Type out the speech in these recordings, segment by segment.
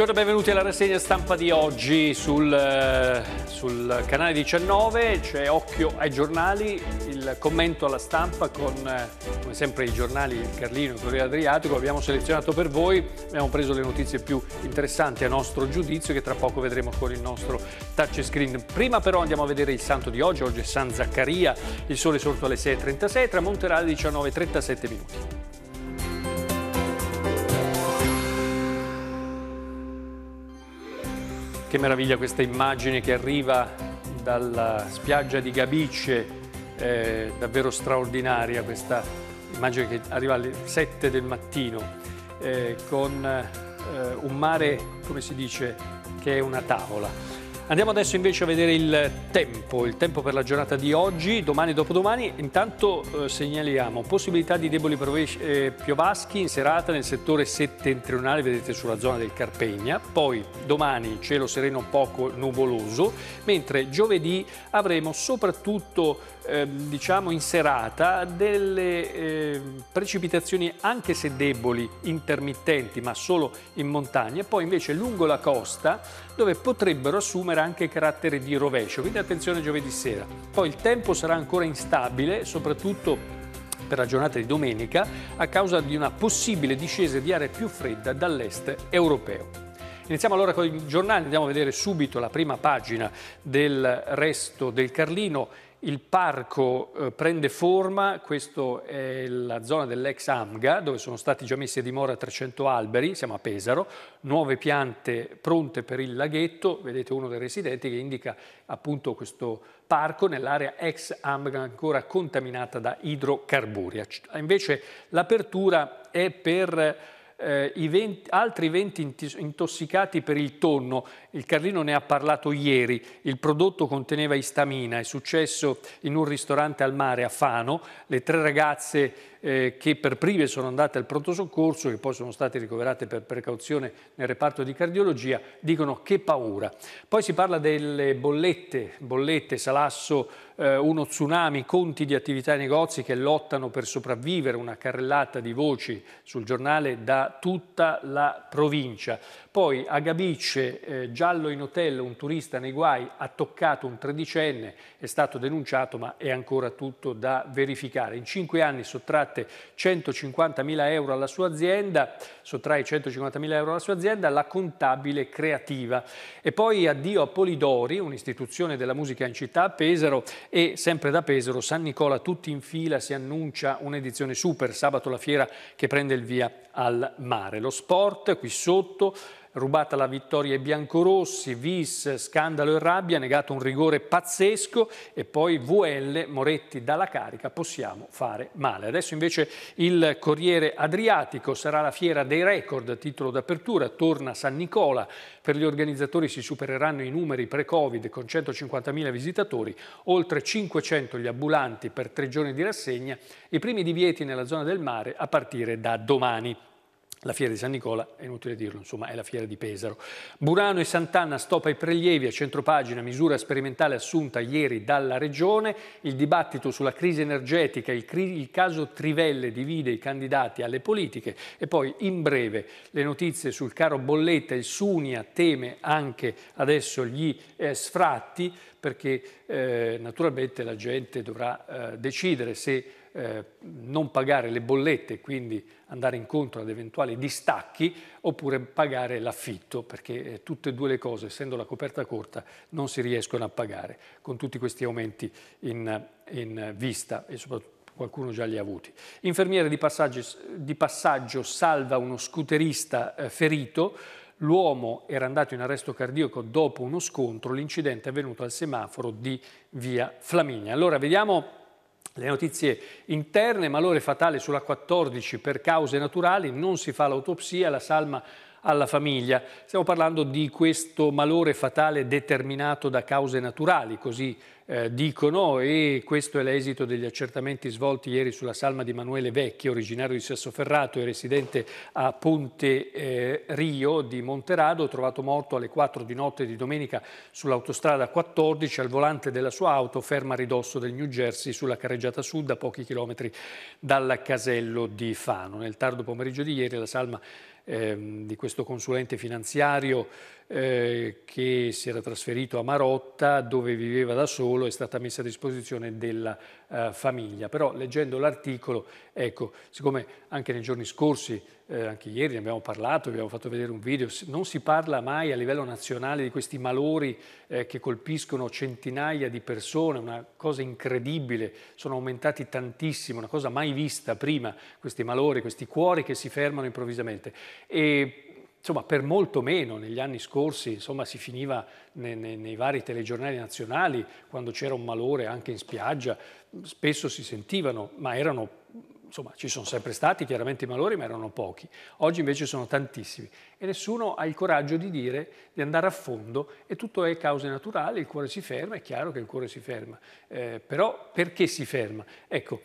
Buongiorno e benvenuti alla rassegna stampa di oggi sul, eh, sul canale 19, c'è Occhio ai giornali, il commento alla stampa con eh, come sempre i giornali Carlino e Corriere Adriatico, abbiamo selezionato per voi, abbiamo preso le notizie più interessanti a nostro giudizio che tra poco vedremo con il nostro touchscreen. Prima però andiamo a vedere il santo di oggi, oggi è San Zaccaria, il sole sorto alle 6.36, tramonterà alle 19.37 minuti. Che meraviglia questa immagine che arriva dalla spiaggia di Gabice, eh, davvero straordinaria questa immagine che arriva alle 7 del mattino eh, con eh, un mare, come si dice, che è una tavola. Andiamo adesso invece a vedere il tempo, il tempo per la giornata di oggi, domani e dopodomani. Intanto eh, segnaliamo possibilità di deboli eh, piovaschi in serata nel settore settentrionale, vedete sulla zona del Carpegna. Poi domani cielo sereno poco nuvoloso, mentre giovedì avremo soprattutto eh, diciamo in serata delle ehm, precipitazioni anche se deboli, intermittenti, ma solo in montagna. Poi invece lungo la costa dove potrebbero assumere anche carattere di rovescio. Quindi attenzione giovedì sera. Poi il tempo sarà ancora instabile, soprattutto per la giornata di domenica, a causa di una possibile discesa di aria più fredda dall'est europeo. Iniziamo allora con i giornali, andiamo a vedere subito la prima pagina del resto del Carlino il parco eh, prende forma, questa è la zona dell'ex Amga, dove sono stati già messi a dimora 300 alberi, siamo a Pesaro, nuove piante pronte per il laghetto, vedete uno dei residenti che indica appunto questo parco nell'area ex Amga ancora contaminata da idrocarburi. Invece l'apertura è per eh, 20, altri 20 intossicati per il tonno, il Carlino ne ha parlato ieri, il prodotto conteneva istamina, è successo in un ristorante al mare a Fano, le tre ragazze eh, che per prime sono andate al pronto soccorso, che poi sono state ricoverate per precauzione nel reparto di cardiologia, dicono che paura. Poi si parla delle bollette, bollette, salasso, eh, uno tsunami, conti di attività e negozi che lottano per sopravvivere, una carrellata di voci sul giornale da tutta la provincia. Poi a Gabice, eh, giallo in hotel, un turista nei guai, ha toccato un tredicenne, è stato denunciato ma è ancora tutto da verificare. In cinque anni sottratti sottratte 150.000 euro alla sua azienda, sottrae 150.000 euro alla sua azienda, la contabile creativa. E poi addio a Polidori, un'istituzione della musica in città a Pesaro e sempre da Pesaro San Nicola tutti in fila si annuncia un'edizione super, sabato la fiera che prende il via al mare. Lo sport qui sotto rubata la vittoria ai biancorossi, Vis, scandalo e rabbia, negato un rigore pazzesco e poi VL, Moretti dalla carica, possiamo fare male. Adesso invece il Corriere Adriatico sarà la fiera dei record, titolo d'apertura, torna San Nicola, per gli organizzatori si supereranno i numeri pre-Covid con 150.000 visitatori, oltre 500 gli ambulanti per tre giorni di rassegna, i primi divieti nella zona del mare a partire da domani. La fiera di San Nicola, è inutile dirlo, insomma è la fiera di Pesaro. Burano e Sant'Anna stop ai prelievi a centropagina, misura sperimentale assunta ieri dalla Regione. Il dibattito sulla crisi energetica, il, il caso Trivelle divide i candidati alle politiche e poi in breve le notizie sul caro bolletta, il Sunia teme anche adesso gli eh, sfratti perché eh, naturalmente la gente dovrà eh, decidere se eh, non pagare le bollette e quindi andare incontro ad eventuali distacchi oppure pagare l'affitto perché eh, tutte e due le cose, essendo la coperta corta, non si riescono a pagare con tutti questi aumenti in, in vista e soprattutto qualcuno già li ha avuti. Infermiere di passaggio, di passaggio salva uno scooterista eh, ferito, l'uomo era andato in arresto cardiaco dopo uno scontro, l'incidente è avvenuto al semaforo di via Flaminia. Allora vediamo le notizie interne, malore fatale sulla 14 per cause naturali, non si fa l'autopsia, la salma alla famiglia. Stiamo parlando di questo malore fatale determinato da cause naturali, così eh, dicono, e questo è l'esito degli accertamenti svolti ieri sulla salma di Emanuele Vecchi, originario di Sassoferrato e residente a Ponte eh, Rio di Monterado, trovato morto alle 4 di notte di domenica sull'autostrada 14 al volante della sua auto ferma a ridosso del New Jersey sulla carreggiata sud a pochi chilometri dal casello di Fano. Nel tardo pomeriggio di ieri la salma Ehm, di questo consulente finanziario eh, che si era trasferito a Marotta dove viveva da solo è stata messa a disposizione della eh, famiglia. Però leggendo l'articolo, ecco, siccome anche nei giorni scorsi eh, anche ieri ne abbiamo parlato, abbiamo fatto vedere un video, non si parla mai a livello nazionale di questi malori eh, che colpiscono centinaia di persone, una cosa incredibile, sono aumentati tantissimo, una cosa mai vista prima, questi malori, questi cuori che si fermano improvvisamente. E, insomma, per molto meno negli anni scorsi, insomma, si finiva nei, nei, nei, vari telegiornali nazionali, quando c'era un malore anche in spiaggia, spesso si sentivano, ma erano insomma, ci sono sempre stati chiaramente i malori, ma erano pochi. Oggi invece sono tantissimi e nessuno ha il coraggio di dire, di andare a fondo e tutto è cause naturali, il cuore si ferma, è chiaro che il cuore si ferma, eh, però perché si ferma? Ecco,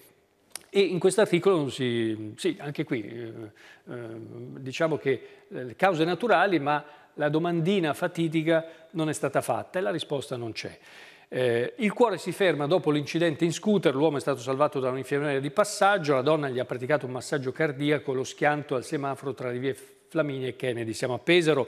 e in questo articolo, si, sì, anche qui, eh, eh diciamo che eh, le cause naturali, ma la domandina fatidica non è stata fatta e la risposta non c'è. Eh, il cuore si ferma dopo l'incidente in scooter, l'uomo è stato salvato da un'infermiera di passaggio, la donna gli ha praticato un massaggio cardiaco, lo schianto al semaforo tra le vie Flaminia e Kennedy. Siamo a Pesaro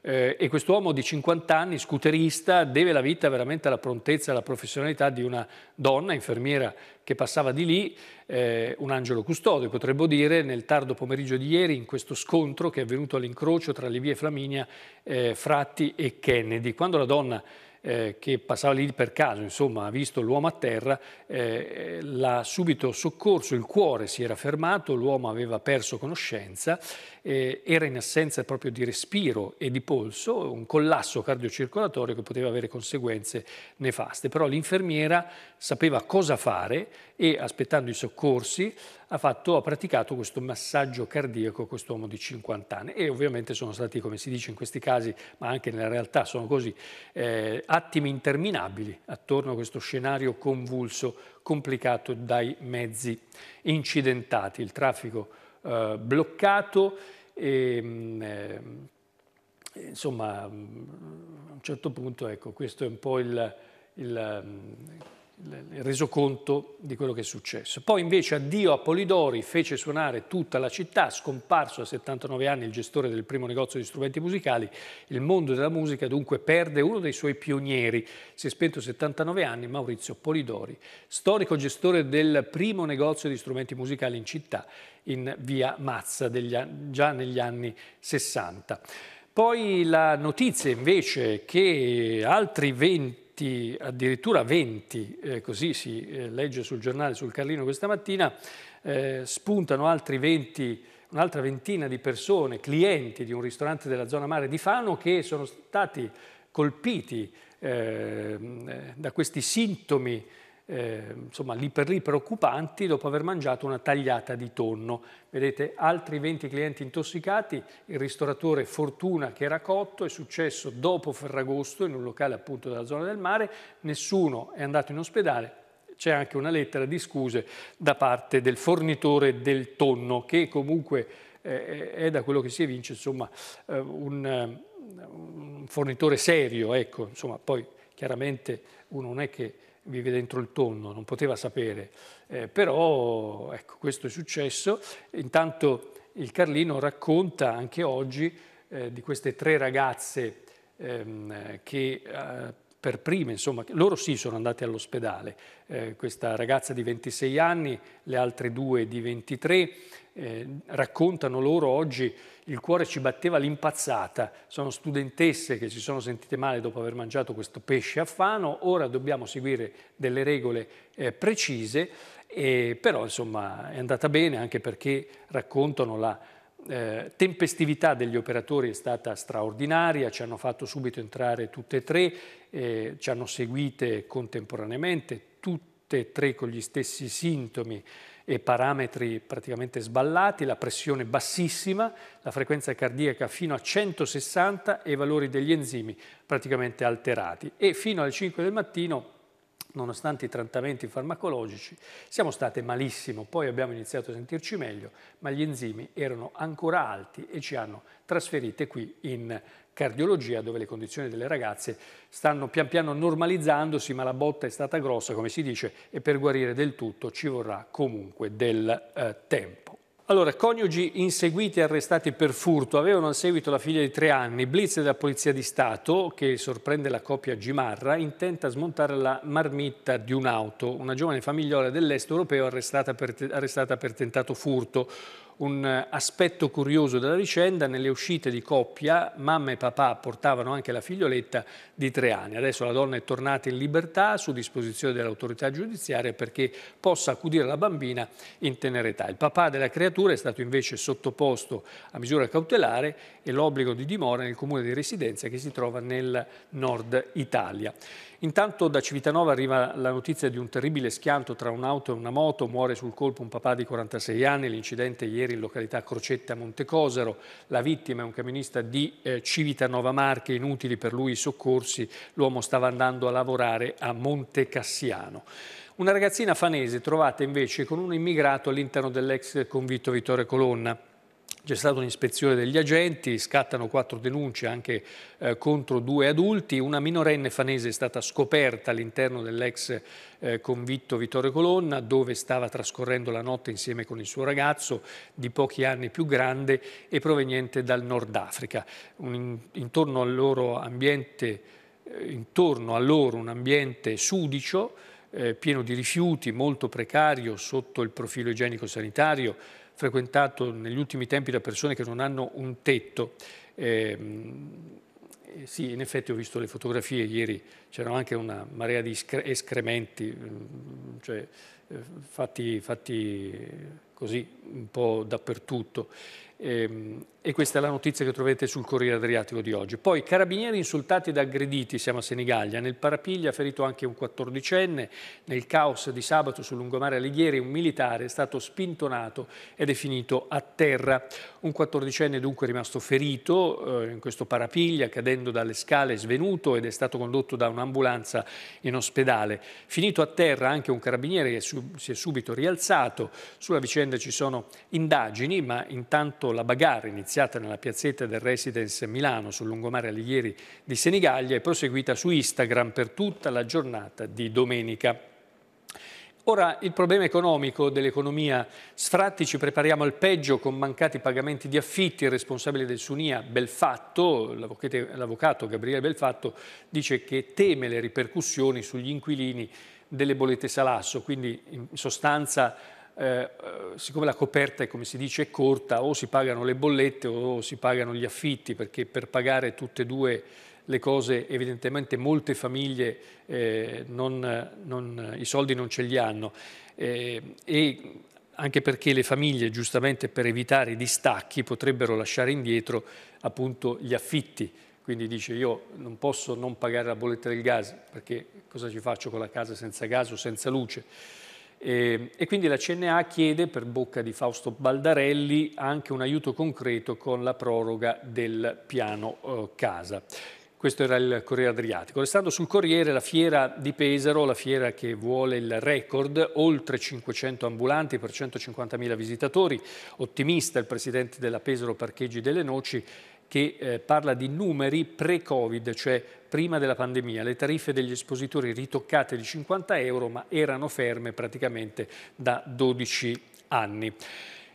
eh, e uomo di 50 anni, scooterista, deve la vita veramente alla prontezza e alla professionalità di una donna, infermiera che passava di lì, eh, un angelo custode, potremmo dire, nel tardo pomeriggio di ieri in questo scontro che è avvenuto all'incrocio tra le vie Flaminia, eh, Fratti e Kennedy. Quando la donna eh, che passava lì per caso, insomma, ha visto l'uomo a terra, eh, l'ha subito soccorso, il cuore si era fermato, l'uomo aveva perso conoscenza, eh, era in assenza proprio di respiro e di polso, un collasso cardiocircolatorio che poteva avere conseguenze nefaste. Però l'infermiera sapeva cosa fare e aspettando i soccorsi ha, fatto, ha praticato questo massaggio cardiaco a quest'uomo di 50 anni e ovviamente sono stati, come si dice in questi casi, ma anche nella realtà sono così, eh, attimi interminabili attorno a questo scenario convulso complicato dai mezzi incidentati, il traffico eh, bloccato. E, mm, eh, insomma, mm, a un certo punto, ecco, questo è un po' il, il mm, il resoconto di quello che è successo. Poi invece addio a Polidori fece suonare tutta la città, scomparso a 79 anni il gestore del primo negozio di strumenti musicali, il mondo della musica dunque perde uno dei suoi pionieri, si è spento a 79 anni Maurizio Polidori, storico gestore del primo negozio di strumenti musicali in città, in via Mazza, degli, già negli anni 60. Poi la notizia invece che altri 20 20, addirittura 20, eh, così si eh, legge sul giornale, sul Carlino questa mattina, eh, spuntano altri 20 un'altra ventina di persone, clienti di un ristorante della zona mare di Fano che sono stati colpiti ehm, eh, da questi sintomi Ehm, insomma, lì per lì preoccupanti dopo aver mangiato una tagliata di tonno. Vedete, altri 20 clienti intossicati, il ristoratore Fortuna che era cotto, è successo dopo Ferragosto in un locale appunto della zona del mare, nessuno è andato in ospedale, c'è anche una lettera di scuse da parte del fornitore del tonno che comunque eh, è da quello che si evince insomma, eh, eh, un, fornitore serio, ecco, insomma, poi chiaramente uno non è che vive dentro il tonno, non poteva sapere, eh, però ecco, questo è successo. Intanto il Carlino racconta anche oggi eh, di queste tre ragazze ehm, che eh, per prime, insomma, loro sì sono andati all'ospedale, eh, questa ragazza di 26 anni, le altre due di 23, eh, raccontano loro oggi il cuore ci batteva l'impazzata, sono studentesse che si sono sentite male dopo aver mangiato questo pesce a fano, ora dobbiamo seguire delle regole eh, precise, però insomma è andata bene anche perché raccontano la eh, tempestività degli operatori è stata straordinaria, ci hanno fatto subito entrare tutte e tre eh, ci hanno seguite contemporaneamente, tutte e tre con gli stessi sintomi e parametri praticamente sballati, la pressione bassissima, la frequenza cardiaca fino a 160 e i valori degli enzimi praticamente alterati. E fino alle 5 del mattino nonostante i trattamenti farmacologici, siamo state malissimo, poi abbiamo iniziato a sentirci meglio, ma gli enzimi erano ancora alti e ci hanno trasferite qui in cardiologia dove le condizioni delle ragazze stanno pian piano normalizzandosi ma la botta è stata grossa come si dice e per guarire del tutto ci vorrà comunque del eh, tempo. Allora, coniugi inseguiti e arrestati per furto avevano a seguito la figlia di tre anni. Blitz della Polizia di Stato, che sorprende la coppia Gimarra, intenta smontare la marmitta di un'auto. Una giovane famigliola dell'est europeo arrestata per, arrestata per tentato furto un eh, aspetto curioso della vicenda, nelle uscite di coppia mamma e papà portavano anche la figlioletta di tre anni. Adesso la donna è tornata in libertà su disposizione dell'autorità giudiziaria perché possa accudire la bambina in tenera età. Il papà della creatura è stato invece sottoposto a misura cautelare e l'obbligo di dimora nel comune di residenza che si trova nel nord Italia. Intanto da Civitanova arriva la notizia di un terribile schianto tra un'auto e una moto, muore sul colpo un papà di 46 anni, l'incidente ieri in località Crocetta a Montecosero, la vittima è un camionista di eh, Civitanova Marche, inutili per lui i soccorsi, l'uomo stava andando a lavorare a Montecassiano. Una ragazzina fanese trovata invece con un immigrato all'interno dell'ex convitto Vittorio Colonna c'è stata un'ispezione degli agenti, scattano quattro denunce anche eh, contro due adulti, una minorenne fanese è stata scoperta all'interno dell'ex eh, convitto Vittorio Colonna dove stava trascorrendo la notte insieme con il suo ragazzo di pochi anni più grande e proveniente dal Nord Africa. Un, intorno al loro ambiente, eh, intorno a loro un ambiente sudicio, eh, pieno di rifiuti, molto precario sotto il profilo igienico-sanitario, frequentato negli ultimi tempi da persone che non hanno un tetto. Ehm, eh, sì, in effetti ho visto le fotografie ieri, c'era anche una marea di escrementi, mm, cioè, eh, fatti, fatti così un po' dappertutto. Ehm, e questa è la notizia che troverete sul Corriere Adriatico di oggi. Poi carabinieri insultati ed aggrediti, siamo a Senigallia, nel parapiglia ferito anche un quattordicenne, nel caos di sabato sul lungomare Alighieri un militare è stato spintonato ed è finito a terra. Un quattordicenne dunque è rimasto ferito eh, in questo parapiglia cadendo dalle scale svenuto ed è stato condotto da un'ambulanza in ospedale. Finito a terra anche un carabiniere che si è subito rialzato, sulla vicenda ci sono indagini ma intanto raccontato la bagarre iniziata nella piazzetta del Residence Milano sul lungomare Alighieri di Senigallia e proseguita su Instagram per tutta la giornata di domenica. Ora il problema economico dell'economia sfratti, ci prepariamo al peggio con mancati pagamenti di affitti. Il responsabile del Sunia, Belfatto, l'avvocato Gabriele Belfatto, dice che teme le ripercussioni sugli inquilini delle bollette salasso, quindi in sostanza eh, eh, siccome la coperta, come si dice, è corta, o si pagano le bollette o si pagano gli affitti, perché per pagare tutte e due le cose evidentemente molte famiglie eh, non, non, i soldi non ce li hanno. Eh, e anche perché le famiglie, giustamente per evitare i distacchi, potrebbero lasciare indietro appunto gli affitti. Quindi dice io non posso non pagare la bolletta del gas perché cosa ci faccio con la casa senza gas o senza luce? E, ehm, e quindi la CNA chiede, per bocca di Fausto Baldarelli, anche un aiuto concreto con la proroga del piano eh, casa. Questo era il Corriere Adriatico. Restando sul Corriere, la fiera di Pesaro, la fiera che vuole il record, oltre 500 ambulanti per 150.000 visitatori. Ottimista il presidente della Pesaro Parcheggi delle Noci, che eh, parla di numeri pre-Covid, cioè prima della pandemia. Le tariffe degli espositori ritoccate di 50 euro, ma erano ferme praticamente da 12 anni.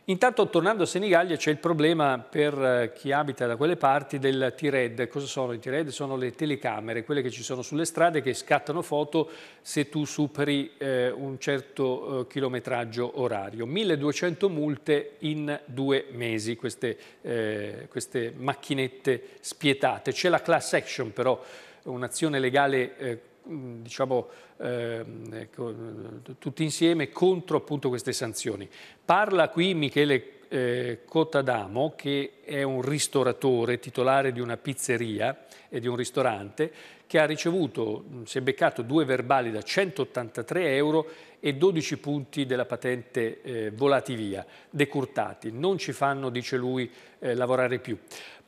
Intanto tornando a Senigallia c'è il problema per eh, chi abita da quelle parti del T-RED. Cosa sono i T-RED? Sono le telecamere, quelle che ci sono sulle strade che scattano foto se tu superi eh, un certo eh, chilometraggio orario. 1200 multe in due mesi queste, eh, queste macchinette spietate. C'è la class action però, un'azione legale eh, Mm, diciamo, ehm, ecco, eh, tutti insieme contro appunto, queste sanzioni. Parla qui Michele eh, Cotadamo, che è un ristoratore, titolare di una pizzeria e di un ristorante, che ha ricevuto, mm, si è beccato due verbali da 183 euro e 12 punti della patente eh, via, decurtati. Non ci fanno, dice lui, eh, lavorare più.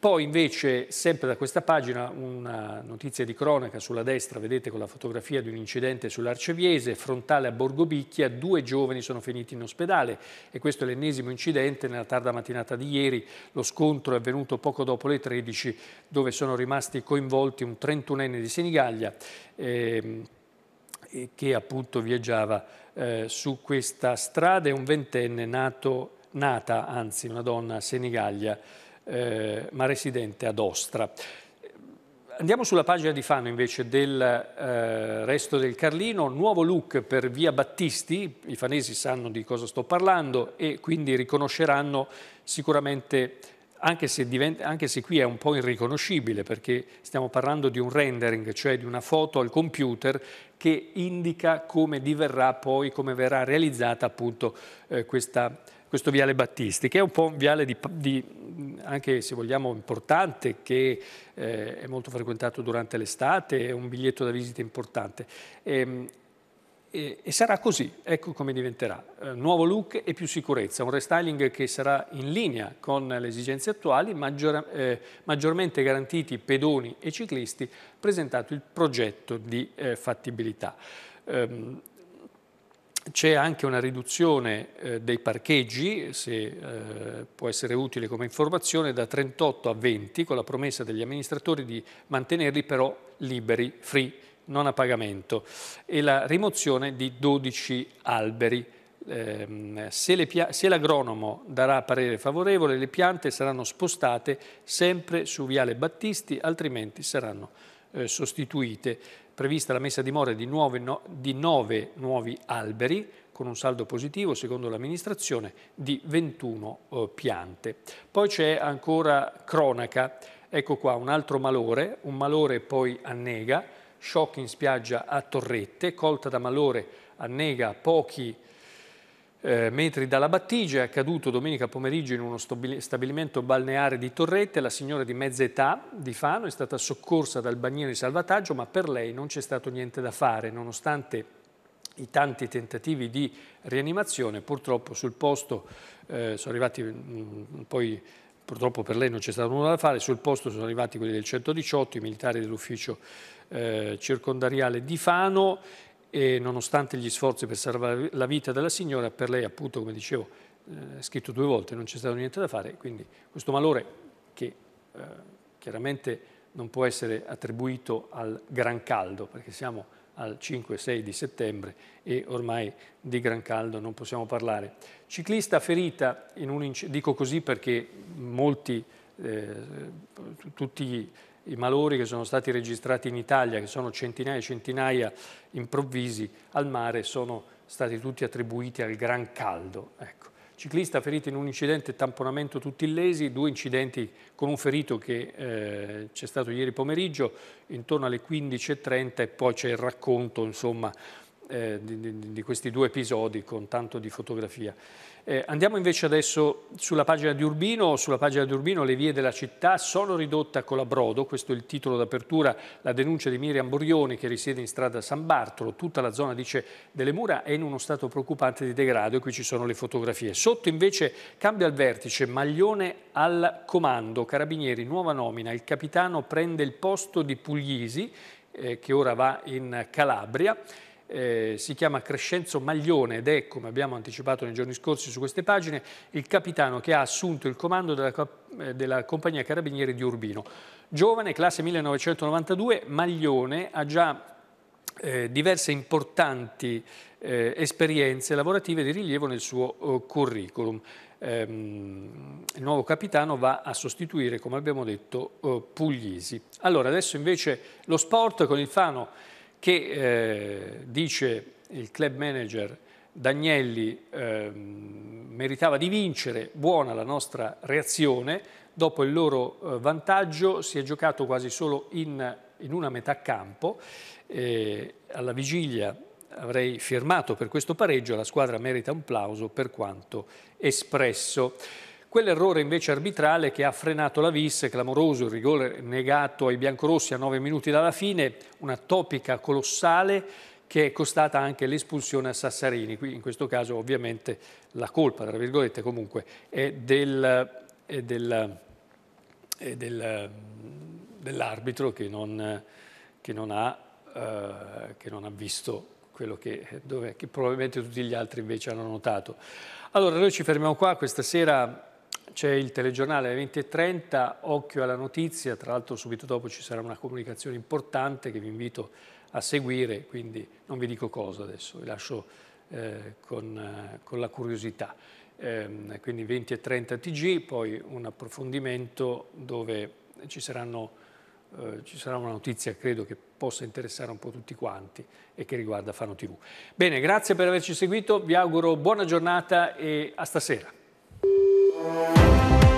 Poi invece, sempre da questa pagina, una notizia di cronaca sulla destra, vedete con la fotografia di un incidente sull'Arceviese, frontale a Borgobicchia, due giovani sono finiti in ospedale e questo è l'ennesimo incidente nella tarda mattinata di ieri. Lo scontro è avvenuto poco dopo le 13 dove sono rimasti coinvolti un 31enne di Senigallia ehm, che appunto viaggiava eh, su questa strada e un ventenne nato, nata, anzi una donna a Senigallia eh, ma residente ad Ostra. Andiamo sulla pagina di Fano invece del eh, resto del Carlino, nuovo look per via Battisti, i fanesi sanno di cosa sto parlando e quindi riconosceranno sicuramente, anche se, diventa, anche se qui è un po' irriconoscibile perché stiamo parlando di un rendering, cioè di una foto al computer che indica come diverrà poi, come verrà realizzata appunto eh, questa questo viale Battisti, che è un po' un viale di, di, anche se vogliamo importante, che eh, è molto frequentato durante l'estate, è un biglietto da visita importante. E, ehm, e, e sarà così, ecco come diventerà. Eh, nuovo look e più sicurezza, un restyling che sarà in linea con le esigenze attuali, maggior, eh, maggiormente garantiti pedoni e ciclisti, presentato il progetto di eh, fattibilità. Ehm, c'è anche una riduzione eh, dei parcheggi, se eh, può essere utile come informazione, da 38 a 20 con la promessa degli amministratori di mantenerli però liberi, free, non a pagamento e la rimozione di 12 alberi. Eh, se l'agronomo darà parere favorevole le piante saranno spostate sempre su Viale Battisti altrimenti saranno eh, sostituite prevista la messa a dimora di, nuove, no, di nove nuovi alberi, con un saldo positivo, secondo l'amministrazione, di 21 eh, piante. Poi c'è ancora cronaca, ecco qua un altro malore, un malore poi annega, shock in spiaggia a Torrette, colta da malore annega pochi eh, metri dalla battigia, è accaduto domenica pomeriggio in uno stabilimento balneare di Torrette. La signora di mezza età di Fano è stata soccorsa dal bagnino di salvataggio, ma per lei non c'è stato niente da fare, nonostante i tanti tentativi di rianimazione. Purtroppo sul posto eh, sono arrivati mh, mm, mm, poi purtroppo per lei non c'è stato nulla da fare, sul posto sono arrivati quelli del 118, i militari dell'ufficio eh, circondariale di Fano e nonostante gli sforzi per salvare la vita della signora, per lei appunto, come dicevo, eh, scritto due volte, non c'è stato niente da fare, quindi questo malore che eh, chiaramente non può essere attribuito al gran caldo, perché siamo al 5-6 di settembre e ormai di gran caldo non possiamo parlare. Ciclista ferita, in un dico così perché molti, eh, tutti i malori che sono stati registrati in Italia, che sono centinaia e centinaia improvvisi al mare, sono stati tutti attribuiti al gran caldo. Ecco. Ciclista ferito in un incidente, tamponamento tutti illesi, due incidenti con un ferito che eh, c'è stato ieri pomeriggio, intorno alle 15.30 e poi c'è il racconto insomma, eh, di, di, questi due episodi con tanto di fotografia. Eh, andiamo invece adesso sulla pagina di Urbino, sulla pagina di Urbino le vie della città sono ridotte a colabrodo, questo è il titolo d'apertura, la denuncia di Miriam Borioni che risiede in strada San Bartolo, tutta la zona dice delle mura è in uno stato preoccupante di degrado e qui ci sono le fotografie. Sotto invece cambia al vertice, Maglione al comando, Carabinieri, nuova nomina, il capitano prende il posto di Puglisi eh, che ora va in Calabria eh, si chiama Crescenzo Maglione ed è, come abbiamo anticipato nei giorni scorsi su queste pagine, il capitano che ha assunto il comando della, eh, della compagnia carabinieri di Urbino. Giovane, classe 1992, Maglione ha già eh, diverse importanti eh, esperienze lavorative di rilievo nel suo eh, curriculum. Ehm, il nuovo capitano va a sostituire, come abbiamo detto, Puglisi. Allora, adesso invece lo sport con il Fano che eh, dice il club manager Dagnelli eh, meritava di vincere, buona la nostra reazione, dopo il loro eh, vantaggio si è giocato quasi solo in, in una metà campo, eh, alla vigilia avrei firmato per questo pareggio, la squadra merita un plauso per quanto espresso. Quell'errore invece arbitrale che ha frenato la vis, clamoroso il rigore negato ai biancorossi a 9 minuti dalla fine, una topica colossale che è costata anche l'espulsione a Sassarini. Qui in questo caso ovviamente la colpa, tra virgolette comunque, è del, è del, è del dell'arbitro che, che, eh, che non, ha, visto quello che, dove, che probabilmente tutti gli altri invece hanno notato. Allora noi ci fermiamo qua questa sera. C'è il telegiornale alle 20.30, occhio alla notizia, tra l'altro subito dopo ci sarà una comunicazione importante che vi invito a seguire, quindi non vi dico cosa adesso, vi lascio eh, con, eh, con, la curiosità. Eh, quindi 20.30 TG, poi un approfondimento dove ci, saranno, eh, ci sarà una notizia credo che possa interessare un po' tutti quanti e che riguarda Fano TV. Bene, grazie per averci seguito, vi auguro buona giornata e a stasera. Música